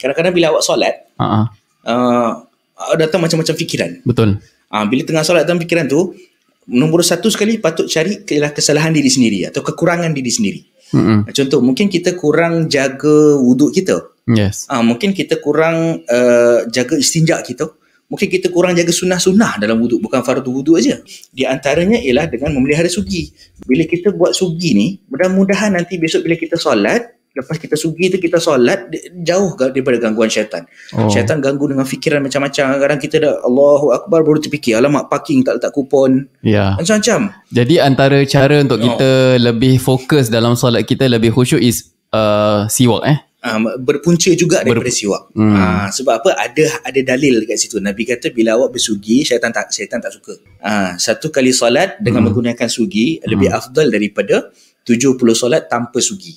kadang-kadang bila awak solat uh-huh. uh, datang macam-macam fikiran betul uh, bila tengah solat datang fikiran tu nombor satu sekali patut cari ialah kesalahan diri sendiri atau kekurangan diri sendiri uh contoh mungkin kita kurang jaga wuduk kita yes uh, mungkin kita kurang uh, jaga istinja kita mungkin kita kurang jaga sunnah-sunnah dalam wuduk bukan fardu wuduk aja di antaranya ialah dengan memelihara sugi bila kita buat sugi ni mudah-mudahan nanti besok bila kita solat lepas kita sugi tu kita solat jauh daripada gangguan syaitan oh. syaitan ganggu dengan fikiran macam-macam kadang-kadang kita dah Allahu Akbar baru terfikir alamak parking tak letak kupon ya. macam-macam jadi antara cara untuk oh. kita lebih fokus dalam solat kita lebih khusyuk is uh, siwak eh Um, berpunca juga daripada siwak. Hmm. Uh, sebab apa? Ada ada dalil dekat situ. Nabi kata bila awak bersugi, syaitan tak syaitan tak suka. Uh, satu kali solat dengan hmm. menggunakan sugi lebih hmm. afdal daripada 70 solat tanpa sugi.